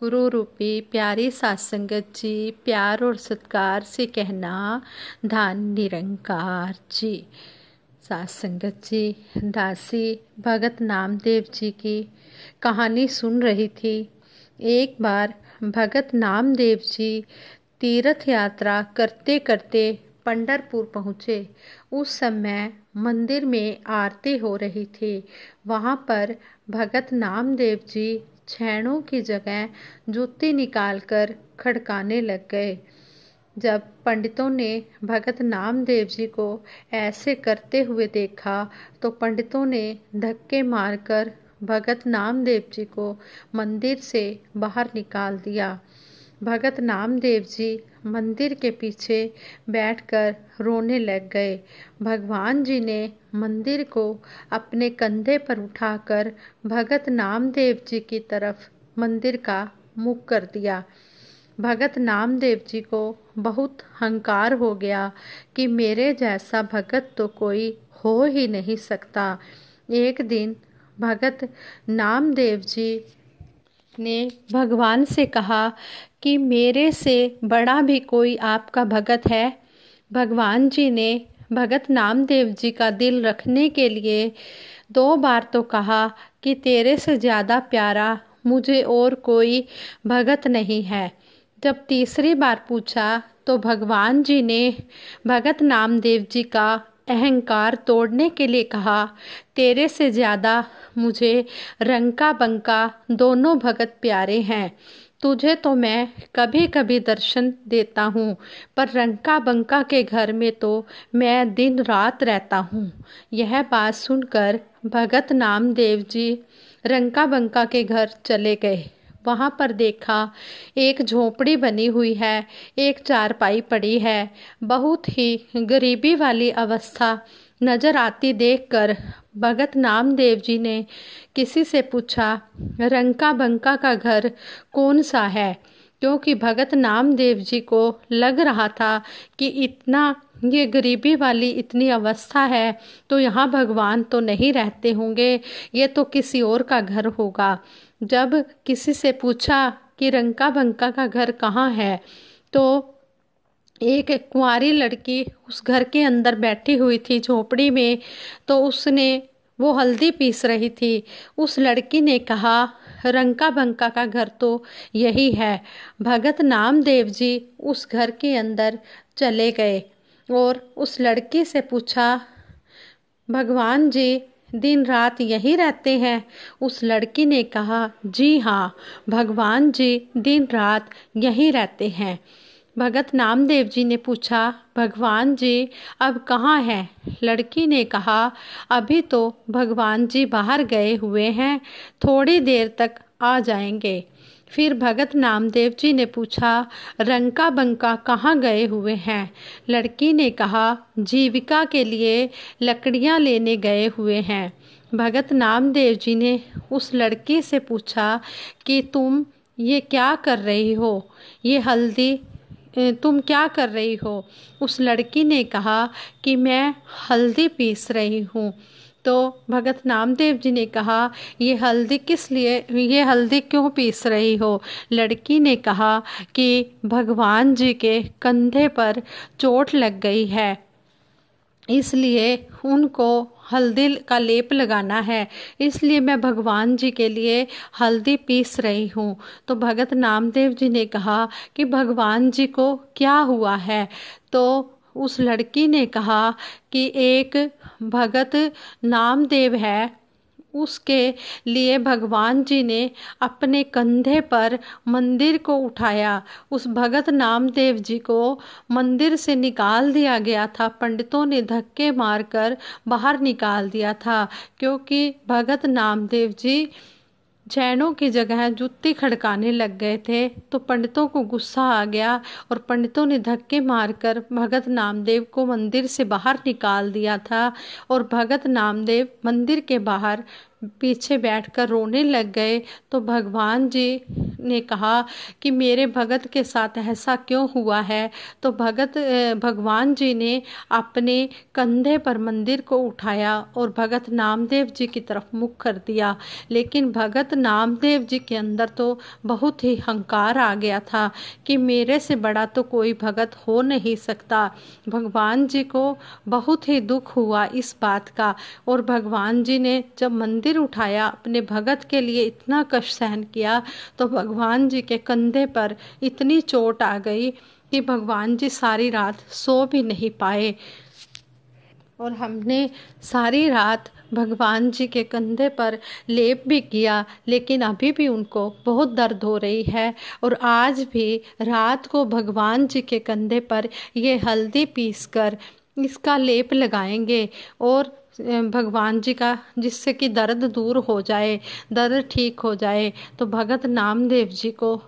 गुरु रूपी प्यारी सासंगत जी प्यार और सत्कार से कहना धान निरंकार जी सासंगत जी दासी भगत नामदेव जी की कहानी सुन रही थी एक बार भगत नामदेव जी तीर्थ यात्रा करते करते पंडरपुर पहुँचे उस समय मंदिर में आरती हो रही थी वहाँ पर भगत नामदेव जी छैणों की जगह जूती निकालकर खड़काने लग गए जब पंडितों ने भगत नामदेव जी को ऐसे करते हुए देखा तो पंडितों ने धक्के मारकर भगत नामदेव जी को मंदिर से बाहर निकाल दिया भगत नामदेव जी मंदिर के पीछे बैठकर रोने लग गए भगवान जी ने मंदिर को अपने कंधे पर उठाकर भगत नामदेव जी की तरफ मंदिर का मुख कर दिया भगत नामदेव जी को बहुत हंकार हो गया कि मेरे जैसा भगत तो कोई हो ही नहीं सकता एक दिन भगत नामदेव जी ने भगवान से कहा कि मेरे से बड़ा भी कोई आपका भगत है भगवान जी ने भगत नामदेव जी का दिल रखने के लिए दो बार तो कहा कि तेरे से ज़्यादा प्यारा मुझे और कोई भगत नहीं है जब तीसरी बार पूछा तो भगवान जी ने भगत नामदेव जी का अहंकार तोड़ने के लिए कहा तेरे से ज़्यादा मुझे रंका बंका दोनों भगत प्यारे हैं तुझे तो मैं कभी कभी दर्शन देता हूँ पर रंका बंका के घर में तो मैं दिन रात रहता हूँ यह बात सुनकर भगत नामदेव जी रंका बंका के घर चले गए वहां पर देखा एक झोपड़ी बनी हुई है एक चारपाई पड़ी है बहुत ही गरीबी वाली अवस्था नजर आती देखकर भगत नामदेव जी ने किसी से पूछा रंका बंका का घर कौन सा है क्योंकि भगत नामदेव जी को लग रहा था कि इतना ये गरीबी वाली इतनी अवस्था है तो यहाँ भगवान तो नहीं रहते होंगे ये तो किसी और का घर होगा जब किसी से पूछा कि रंका बंका का घर कहाँ है तो एक कुंवारी लड़की उस घर के अंदर बैठी हुई थी झोपड़ी में तो उसने वो हल्दी पीस रही थी उस लड़की ने कहा रंका बंका का घर तो यही है भगत नामदेव जी उस घर के अंदर चले गए और उस लड़की से पूछा भगवान जी दिन रात यहीं रहते हैं उस लड़की ने कहा जी हाँ भगवान जी दिन रात यहीं रहते हैं भगत नामदेव जी ने पूछा भगवान जी अब कहाँ हैं लड़की ने कहा अभी तो भगवान जी बाहर गए हुए हैं थोड़ी देर तक आ जाएंगे फिर भगत नामदेव जी ने पूछा रंका बंका कहाँ गए हुए हैं लड़की ने कहा जीविका के लिए लकड़ियाँ लेने गए हुए हैं भगत नामदेव जी ने उस लड़की से पूछा कि तुम ये क्या कर रही हो ये हल्दी तुम क्या कर रही हो उस लड़की ने कहा कि मैं हल्दी पीस रही हूँ तो भगत नामदेव जी ने कहा ये हल्दी किस लिए ये हल्दी क्यों पीस रही हो लड़की ने कहा कि भगवान जी के कंधे पर चोट लग गई है इसलिए उनको हल्दी का लेप लगाना है इसलिए मैं भगवान जी के लिए हल्दी पीस रही हूँ तो भगत नामदेव जी ने कहा कि भगवान जी को क्या हुआ है तो उस लड़की ने कहा कि एक भगत नामदेव है उसके लिए भगवान जी ने अपने कंधे पर मंदिर को उठाया उस भगत नामदेव जी को मंदिर से निकाल दिया गया था पंडितों ने धक्के मारकर बाहर निकाल दिया था क्योंकि भगत नामदेव जी चैनों की जगह जूती खड़काने लग गए थे तो पंडितों को गुस्सा आ गया और पंडितों ने धक्के मारकर भगत नामदेव को मंदिर से बाहर निकाल दिया था और भगत नामदेव मंदिर के बाहर पीछे बैठकर रोने लग गए तो भगवान जी ने कहा कि मेरे भगत के साथ ऐसा क्यों हुआ है तो भगत भगवान जी ने अपने कंधे पर मंदिर को उठाया और भगत नामदेव जी की तरफ मुख कर दिया लेकिन भगत नामदेव जी के अंदर तो बहुत ही हंकार आ गया था कि मेरे से बड़ा तो कोई भगत हो नहीं सकता भगवान जी को बहुत ही दुख हुआ इस बात का और भगवान जी ने जब मंदिर सिर उठाया अपने भगत के लिए इतना कष्ट सहन किया तो भगवान जी के कंधे पर इतनी चोट आ गई कि भगवान जी सारी रात सो भी नहीं पाए और हमने सारी रात भगवान जी के कंधे पर लेप भी किया लेकिन अभी भी उनको बहुत दर्द हो रही है और आज भी रात को भगवान जी के कंधे पर ये हल्दी पीस कर इसका लेप लगाएंगे और भगवान जी का जिससे कि दर्द दूर हो जाए दर्द ठीक हो जाए तो भगत नामदेव जी को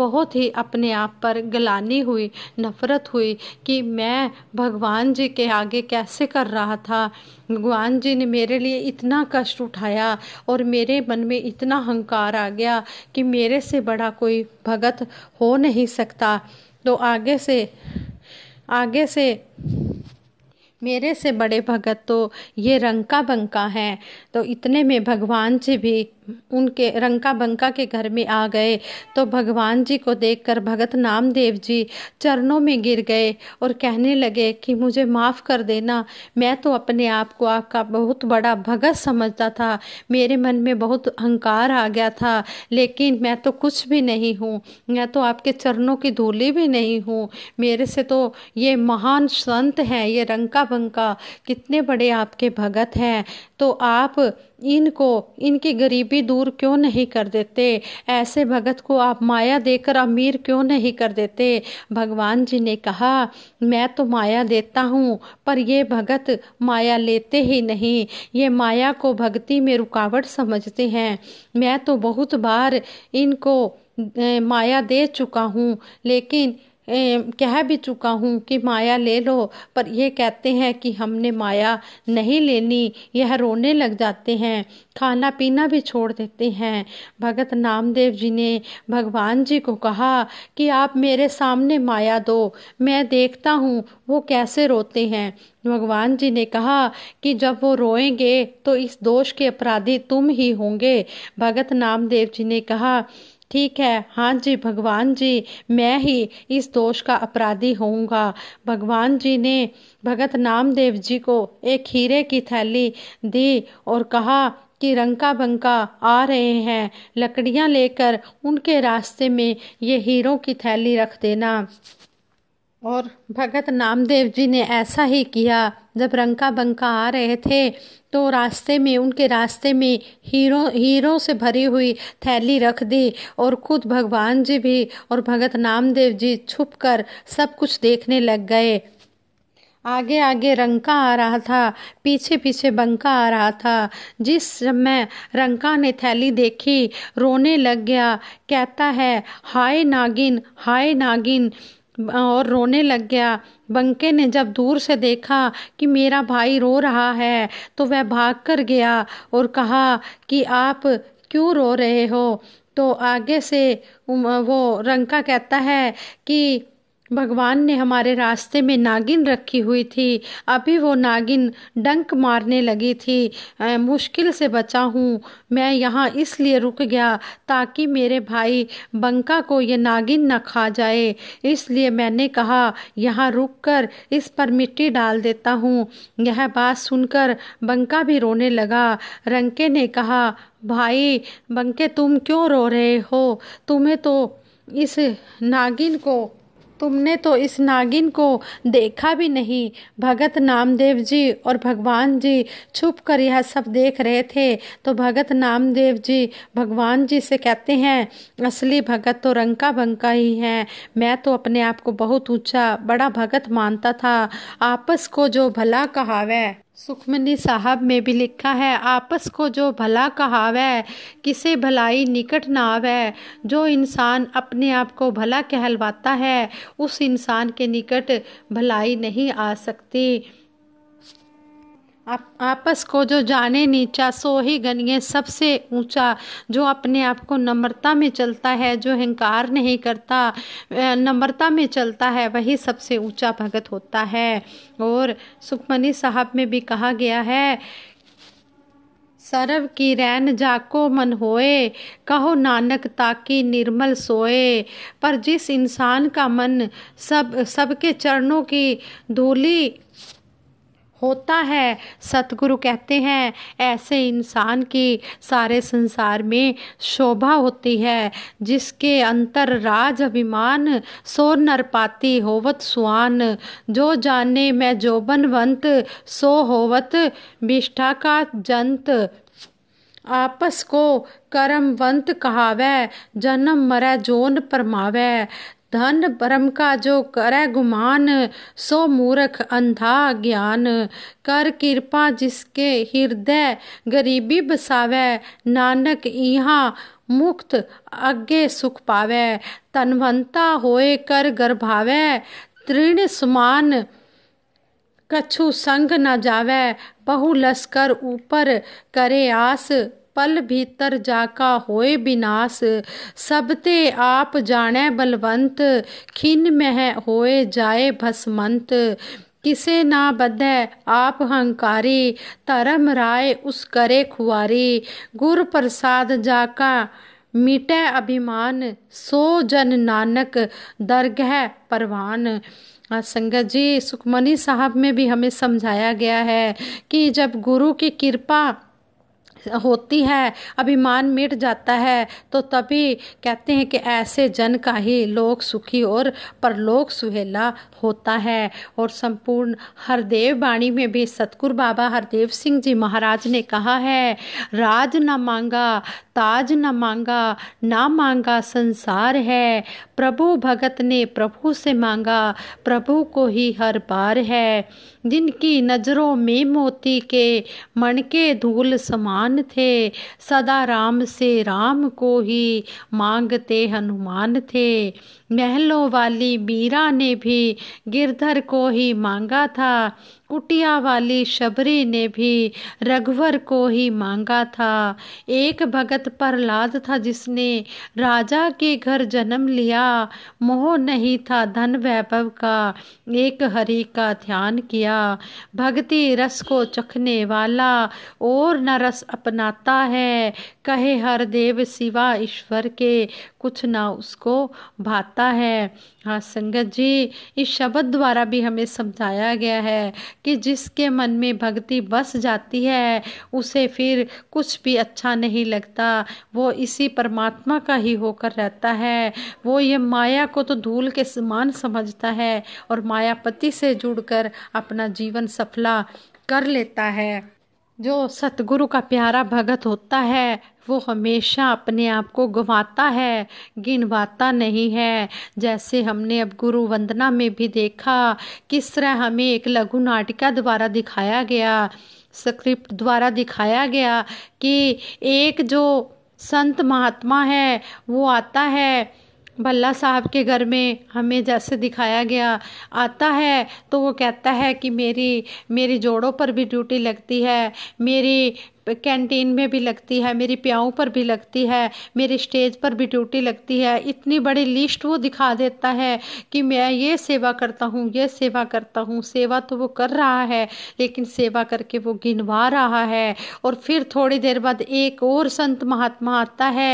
बहुत ही अपने आप पर गलानी हुई नफ़रत हुई कि मैं भगवान जी के आगे कैसे कर रहा था भगवान जी ने मेरे लिए इतना कष्ट उठाया और मेरे मन में इतना हंकार आ गया कि मेरे से बड़ा कोई भगत हो नहीं सकता तो आगे से आगे से मेरे से बड़े भगत तो ये रंका बंका हैं तो इतने में भगवान जी भी उनके रंका बंका के घर में आ गए तो भगवान जी को देखकर भगत नामदेव जी चरणों में गिर गए और कहने लगे कि मुझे माफ़ कर देना मैं तो अपने आप को आपका बहुत बड़ा भगत समझता था मेरे मन में बहुत अहंकार आ गया था लेकिन मैं तो कुछ भी नहीं हूँ मैं तो आपके चरणों की धूली भी नहीं हूँ मेरे से तो ये महान संत हैं ये रंका बंका कितने बड़े आपके भगत हैं तो आप इनको इनकी गरीबी दूर क्यों नहीं कर देते ऐसे भगत को आप माया देकर अमीर क्यों नहीं कर देते भगवान जी ने कहा मैं तो माया देता हूँ पर ये भगत माया लेते ही नहीं ये माया को भक्ति में रुकावट समझते हैं मैं तो बहुत बार इनको माया दे चुका हूँ लेकिन कह भी चुका हूँ कि माया ले लो पर ये कहते हैं कि हमने माया नहीं लेनी यह रोने लग जाते हैं खाना पीना भी छोड़ देते हैं भगत नामदेव जी ने भगवान जी को कहा कि आप मेरे सामने माया दो मैं देखता हूँ वो कैसे रोते हैं भगवान जी ने कहा कि जब वो रोएंगे तो इस दोष के अपराधी तुम ही होंगे भगत नामदेव जी ने कहा ठीक है हाँ जी भगवान जी मैं ही इस दोष का अपराधी होऊंगा भगवान जी ने भगत नामदेव जी को एक हीरे की थैली दी और कहा कि रंका बंका आ रहे हैं लकड़ियां लेकर उनके रास्ते में ये हीरों की थैली रख देना और भगत नामदेव जी ने ऐसा ही किया जब रंका बंका आ रहे थे तो रास्ते में उनके रास्ते में हीरो हीरों से भरी हुई थैली रख दी और खुद भगवान जी भी और भगत नामदेव जी छुप कर सब कुछ देखने लग गए आगे आगे रंका आ रहा था पीछे पीछे बंका आ रहा था जिस समय रंका ने थैली देखी रोने लग गया कहता है हाय नागिन हाय नागिन और रोने लग गया बंके ने जब दूर से देखा कि मेरा भाई रो रहा है तो वह भाग कर गया और कहा कि आप क्यों रो रहे हो तो आगे से वो रंका कहता है कि भगवान ने हमारे रास्ते में नागिन रखी हुई थी अभी वो नागिन डंक मारने लगी थी आ, मुश्किल से बचा हूँ मैं यहाँ इसलिए रुक गया ताकि मेरे भाई बंका को ये नागिन न खा जाए इसलिए मैंने कहा यहाँ रुक कर इस पर मिट्टी डाल देता हूँ यह बात सुनकर बंका भी रोने लगा रंके ने कहा भाई बंके तुम क्यों रो रहे हो तुम्हें तो इस नागिन को तुमने तो इस नागिन को देखा भी नहीं भगत नामदेव जी और भगवान जी छुप कर यह सब देख रहे थे तो भगत नामदेव जी भगवान जी से कहते हैं असली भगत तो रंका बंका ही है मैं तो अपने आप को बहुत ऊंचा बड़ा भगत मानता था आपस को जो भला कहावे सुखमनी साहब में भी लिखा है आपस को जो भला कहावे किसे भलाई निकट ना आवे जो इंसान अपने आप को भला कहलवाता है उस इंसान के निकट भलाई नहीं आ सकती आप आपस को जो जाने नीचा सो ही गनिए सबसे ऊंचा जो अपने आप को नम्रता में चलता है जो हंकार नहीं करता नम्रता में चलता है वही सबसे ऊंचा भगत होता है और सुखमनी साहब में भी कहा गया है सर्व की रैन जाको मन होए कहो नानक ताकि निर्मल सोए पर जिस इंसान का मन सब सबके चरणों की धूली होता है सतगुरु कहते हैं ऐसे इंसान की सारे संसार में शोभा होती है जिसके अंतर राज अभिमान सो नरपाती होवत सुआन जो जाने मैं जोबनवंत सो होवत विष्ठा का जंत आपस को कर्मवंत कहावै जन्म मरै जोन परमावै धन परम का जो करे गुमान सो मूर्ख अंधा ज्ञान कर कृपा जिसके हृदय गरीबी बसावे नानक यहाँ मुक्त अगे सुख पावे तनवंता होए कर गर्भावे तृण समान कछु संग न जावे बहु लस्कर ऊपर करे आस पल भीतर जाका होए विनाश सब ते आप जाने बलवंत खिन मह होए जाए भस्मंत किसे ना बद आप हंकारी धर्म राय उस करे खुआरी गुर प्रसाद जाका मिटे अभिमान सो जन नानक दरगह परवान हाँ, संगत जी सुखमनी साहब में भी हमें समझाया गया है कि जब गुरु की कृपा होती है अभिमान मिट जाता है तो तभी कहते हैं कि ऐसे जन का ही लोक सुखी और परलोक सुहेला होता है और संपूर्ण हरदेव वाणी में भी सतगुरु बाबा हरदेव सिंह जी महाराज ने कहा है राज न मांगा ताज न मांगा ना मांगा संसार है प्रभु भगत ने प्रभु से मांगा प्रभु को ही हर बार है जिनकी नज़रों में मोती के मन के धूल समान थे सदा राम से राम को ही मांगते हनुमान थे महलों वाली मीरा ने भी गिरधर को ही मांगा था कुटिया वाली शबरी ने भी रघुवर को ही मांगा था एक भगत प्रहलाद था जिसने राजा के घर जन्म लिया मोह नहीं था धन वैभव का एक हरि का ध्यान किया भक्ति रस को चखने वाला और न रस अपनाता है कहे हर देव सिवा ईश्वर के कुछ ना उसको भाता है हाँ संगत जी इस शब्द द्वारा भी हमें समझाया गया है कि जिसके मन में भक्ति बस जाती है उसे फिर कुछ भी अच्छा नहीं लगता वो इसी परमात्मा का ही होकर रहता है वो ये माया को तो धूल के समान समझता है और मायापति से जुड़कर अपना जीवन सफला कर लेता है जो सतगुरु का प्यारा भगत होता है वो हमेशा अपने आप को गवाता है गिनवाता नहीं है जैसे हमने अब गुरु वंदना में भी देखा किस तरह हमें एक लघु नाटिका द्वारा दिखाया गया स्क्रिप्ट द्वारा दिखाया गया कि एक जो संत महात्मा है वो आता है भल्ला साहब के घर में हमें जैसे दिखाया गया आता है तो वो कहता है कि मेरी मेरी जोड़ों पर भी ड्यूटी लगती है मेरी कैंटीन में भी लगती है मेरी प्याऊ पर भी लगती है मेरे स्टेज पर भी ड्यूटी लगती है इतनी बड़ी लिस्ट वो दिखा देता है कि मैं ये सेवा करता हूँ ये सेवा करता हूँ सेवा तो वो कर रहा है लेकिन सेवा करके वो गिनवा रहा है और फिर थोड़ी देर बाद एक और संत महात्मा आता है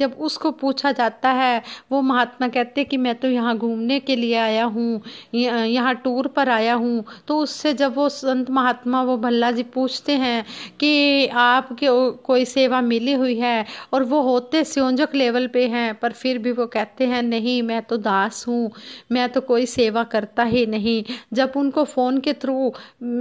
जब उसको पूछा जाता है वो महात्मा कहते कि मैं तो यहाँ घूमने के लिए आया हूँ यहाँ टूर पर आया हूँ तो उससे जब वो संत महात्मा वो भल्ला जी पूछते हैं कि आपके कोई सेवा मिली हुई है और वो होते संयोजक लेवल पे हैं पर फिर भी वो कहते हैं नहीं मैं तो दास हूँ मैं तो कोई सेवा करता ही नहीं जब उनको फ़ोन के थ्रू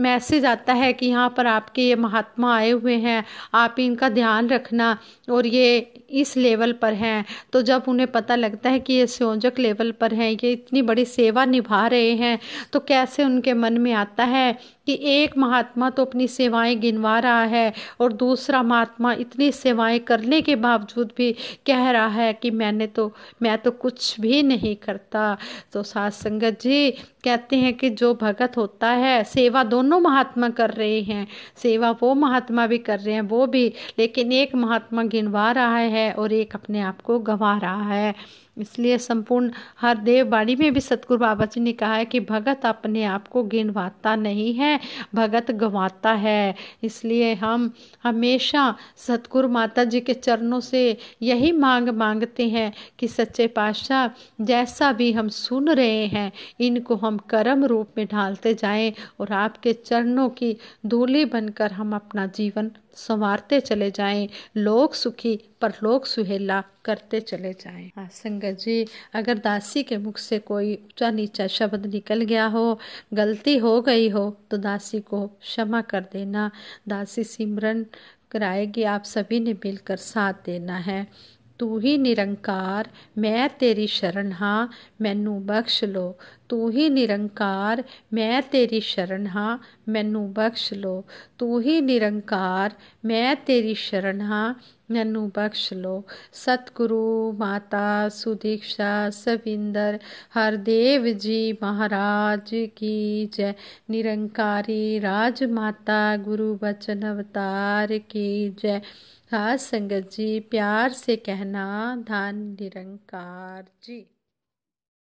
मैसेज आता है कि यहाँ पर आपके ये महात्मा आए हुए हैं आप इनका ध्यान रखना और ये इस लेवल पर हैं तो जब उन्हें पता लगता है कि ये संयोजक लेवल पर हैं ये इतनी बड़ी सेवा निभा रहे हैं तो कैसे उनके मन में आता है कि एक महात्मा तो अपनी सेवाएं गिनवा रहा है और दूसरा महात्मा इतनी सेवाएं करने के बावजूद भी कह रहा है कि मैंने तो मैं तो कुछ भी नहीं करता तो सात संगत जी कहते हैं कि जो भगत होता है सेवा दोनों महात्मा कर रहे हैं सेवा वो महात्मा भी कर रहे हैं वो भी लेकिन एक महात्मा गिनवा रहा है और एक अपने आप को गंवा रहा है इसलिए संपूर्ण हर देव वाणी में भी सतगुरु बाबा जी ने कहा है कि भगत अपने आप को गिनवाता नहीं है भगत गंवाता है इसलिए हम हमेशा सतगुरु माता जी के चरणों से यही मांग मांगते हैं कि सच्चे पातशाह जैसा भी हम सुन रहे हैं इनको हम कर्म रूप में ढालते जाएं और आपके चरणों की धूली बनकर हम अपना जीवन संवारते चले जाएं लोग सुखी पर लोग सुहेला करते चले जाएं हाँ, संगत जी अगर दासी के मुख से कोई ऊंचा नीचा शब्द निकल गया हो गलती हो गई हो तो दासी को क्षमा कर देना दासी सिमरन कराएगी आप सभी ने मिलकर साथ देना है ਤੂੰ ਹੀ ਨਿਰੰਕਾਰ ਮੈਂ ਤੇਰੀ ਸ਼ਰਨ ਹਾਂ ਮੈਨੂੰ ਬਖਸ਼ ਲੋ ਤੂੰ ਹੀ ਨਿਰੰਕਾਰ ਮੈਂ ਤੇਰੀ ਸ਼ਰਨ ਹਾਂ ਮੈਨੂੰ ਬਖਸ਼ ਲੋ ਤੂੰ ਹੀ ਨਿਰੰਕਾਰ ਮੈਂ ਤੇਰੀ ਸ਼ਰਨ ਹਾਂ ਮੈਨੂੰ ਬਖਸ਼ ਲੋ ਸਤਿਗੁਰੂ ਮਾਤਾ ਸੁਦੀਕਸ਼ਾ ਸਵਿੰਦਰ ਹਰਦੇਵ ਜੀ ਮਹਾਰਾਜ ਕੀ ਜੈ ਨਿਰੰਕਾਰੀ ਰਾਜ ਮਾਤਾ ਗੁਰੂ ਬਚਨ ਅਵਤਾਰ ਕੀ ਜੈ राज हाँ संगत जी प्यार से कहना धन निरंकार जी